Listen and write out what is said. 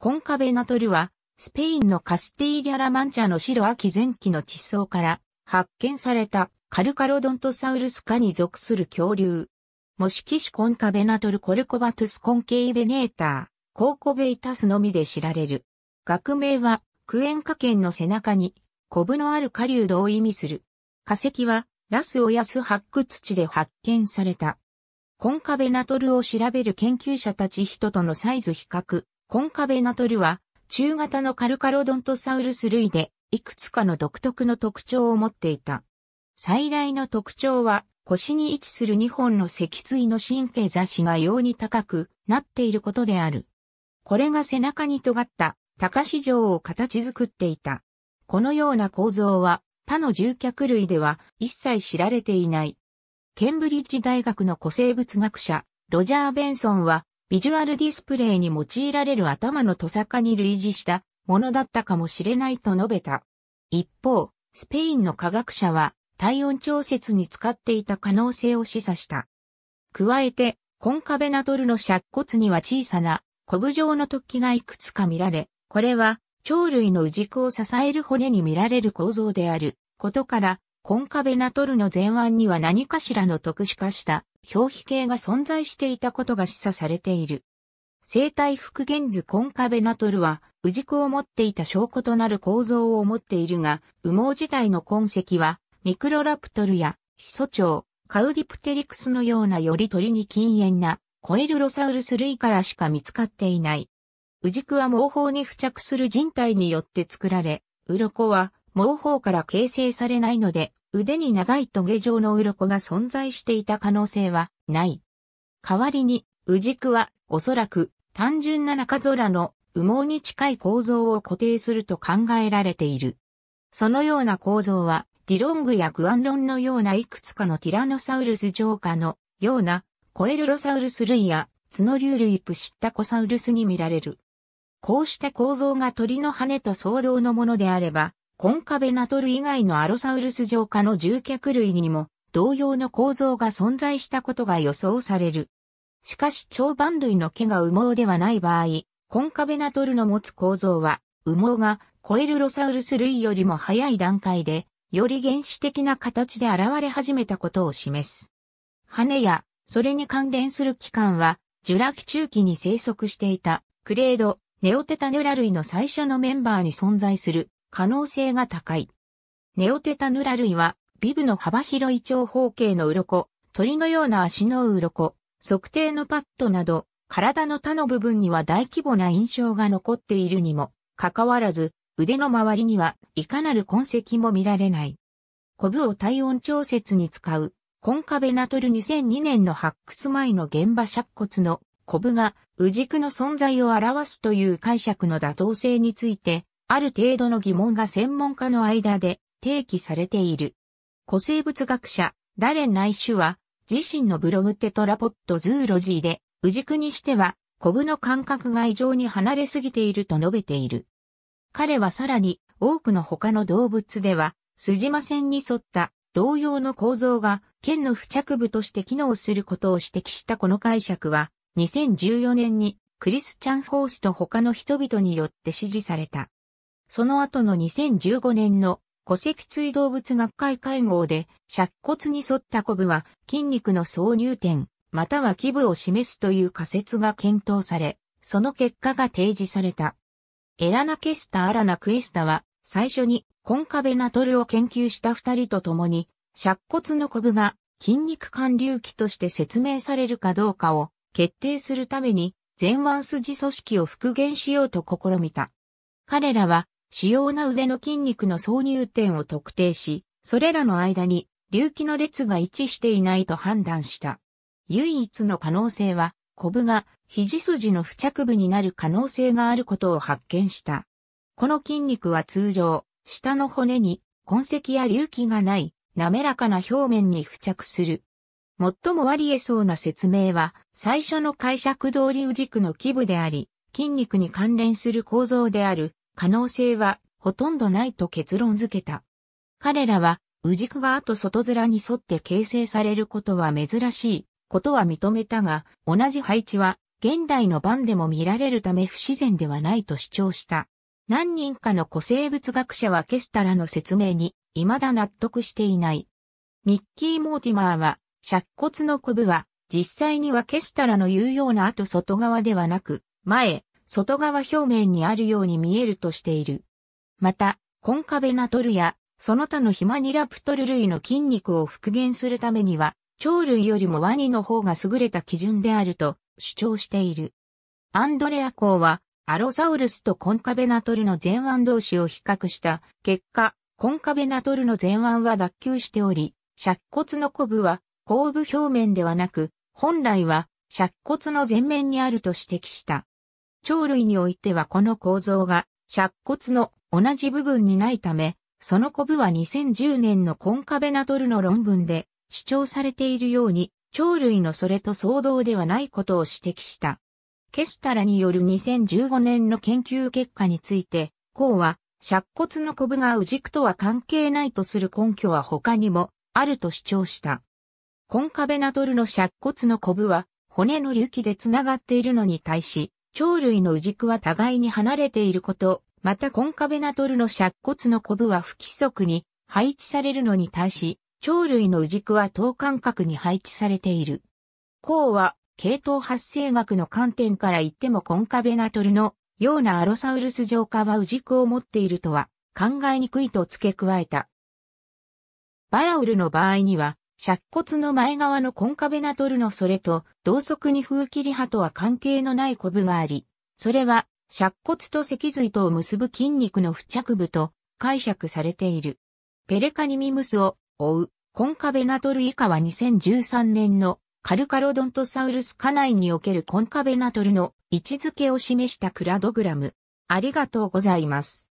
コンカベナトルは、スペインのカスティーリャ・ラ・マンチャの白秋前期の地層から発見されたカルカロドントサウルス科に属する恐竜。モシキシコンカベナトルコルコバトゥスコンケイベネーター、コーコベイタスのみで知られる。学名は、クエンカ県の背中に、コブのある狩人を意味する。化石は、ラスオヤス発掘地で発見された。コンカベナトルを調べる研究者たち人とのサイズ比較、コンカベナトルは、中型のカルカロドントサウルス類で、いくつかの独特の特徴を持っていた。最大の特徴は、腰に位置する2本の脊椎の神経座誌がうに高くなっていることである。これが背中に尖った高市場を形作っていた。このような構造は他の獣脚類では一切知られていない。ケンブリッジ大学の古生物学者、ロジャー・ベンソンはビジュアルディスプレイに用いられる頭のトサカに類似したものだったかもしれないと述べた。一方、スペインの科学者は体温調節に使っていた可能性を示唆した。加えて、コンカベナトルの尺骨には小さな、コブ状の突起がいくつか見られ、これは、鳥類の軸を支える骨に見られる構造であることから、コンカベナトルの前腕には何かしらの特殊化した表皮系が存在していたことが示唆されている。生体復元図コンカベナトルは、ジクを持っていた証拠となる構造を持っているが、羽毛自体の痕跡は、ミクロラプトルや、ヒソチョウ、カウディプテリクスのようなより鳥に禁煙な、コエルロサウルス類からしか見つかっていない。ジクは毛包に付着する人体によって作られ、鱗は毛包から形成されないので、腕に長いトゲ状の鱗が存在していた可能性はない。代わりに、ウジクはおそらく単純な中空の羽毛に近い構造を固定すると考えられている。そのような構造は、ディロングやグアンロンのようないくつかのティラノサウルス上下のようなコエルロサウルス類やツノリュル類プシッタコサウルスに見られる。こうした構造が鳥の羽と相同のものであれば、コンカベナトル以外のアロサウルス上下の獣脚類にも同様の構造が存在したことが予想される。しかし長板類の毛が羽毛ではない場合、コンカベナトルの持つ構造は、羽毛がコエルロサウルス類よりも早い段階で、より原始的な形で現れ始めたことを示す。羽や、それに関連する器官は、ジュラ紀中期に生息していた、クレード、ネオテタネラ類の最初のメンバーに存在する、可能性が高い。ネオテタヌラ類は、ビブの幅広い長方形の鱗、鳥のような足の鱗、測定のパッドなど、体の他の部分には大規模な印象が残っているにも、かかわらず、腕の周りにはいかなる痕跡も見られない。コブを体温調節に使う、コンカベナトル2002年の発掘前の現場尺骨のコブが、ウジクの存在を表すという解釈の妥当性について、ある程度の疑問が専門家の間で提起されている。古生物学者、ダレン・ナイシュは、自身のブログテトラポットズーロジーで、うじくにしては、コブの感覚が異常に離れすぎていると述べている。彼はさらに、多くの他の動物では、スジマ線に沿った同様の構造が剣の付着部として機能することを指摘したこの解釈は2014年にクリスチャン・フォースと他の人々によって支持された。その後の2015年の戸籍追動物学会会合で、尺骨に沿ったコブは筋肉の挿入点、または基部を示すという仮説が検討され、その結果が提示された。エラナ・ケスタ・アラナ・クエスタは、最初にコンカベナトルを研究した二人と共に、尺骨のコブが筋肉管流器として説明されるかどうかを決定するために前腕筋組織を復元しようと試みた。彼らは主要な腕の筋肉の挿入点を特定し、それらの間に隆起の列が位置していないと判断した。唯一の可能性は、コブが肘筋の付着部になる可能性があることを発見した。この筋肉は通常、下の骨に痕跡や隆起がない滑らかな表面に付着する。最もあり得そうな説明は、最初の解釈通り右軸の基部であり、筋肉に関連する構造である可能性はほとんどないと結論付けた。彼らは、宇軸がと外面に沿って形成されることは珍しいことは認めたが、同じ配置は現代の版でも見られるため不自然ではないと主張した。何人かの古生物学者はケスタラの説明に未だ納得していない。ミッキー・モーティマーは、尺骨のコブは実際にはケスタラの言うような後外側ではなく、前、外側表面にあるように見えるとしている。また、コンカベナトルや、その他のヒマニラプトル類の筋肉を復元するためには、鳥類よりもワニの方が優れた基準であると主張している。アンドレア校は、アロサウルスとコンカベナトルの前腕同士を比較した結果、コンカベナトルの前腕は脱臼しており、尺骨のコブは後部表面ではなく、本来は尺骨の前面にあると指摘した。鳥類においてはこの構造が、尺骨の同じ部分にないため、そのコブは2010年のコンカベナトルの論文で主張されているように、鳥類のそれと相同ではないことを指摘した。ケスタラによる2015年の研究結果について、うは、尺骨のコブがジクとは関係ないとする根拠は他にもあると主張した。コンカベナトルの尺骨のコブは、骨の隆起でつながっているのに対し、鳥類の軸は互いに離れていること、またコンカベナトルの尺骨のコブは不規則に配置されるのに対し、鳥類の軸は等間隔に配置されている。甲は、系統発生学の観点から言ってもコンカベナトルのようなアロサウルス上下は軸を持っているとは考えにくいと付け加えた。バラウルの場合には、尺骨の前側のコンカベナトルのそれと、同側に風切り刃とは関係のないコブがあり、それは、尺骨と脊髄とを結ぶ筋肉の付着部と解釈されている。ペレカニミムスを追う、コンカベナトル以下は2013年のカルカロドントサウルス家内におけるコンカベナトルの位置づけを示したクラドグラム。ありがとうございます。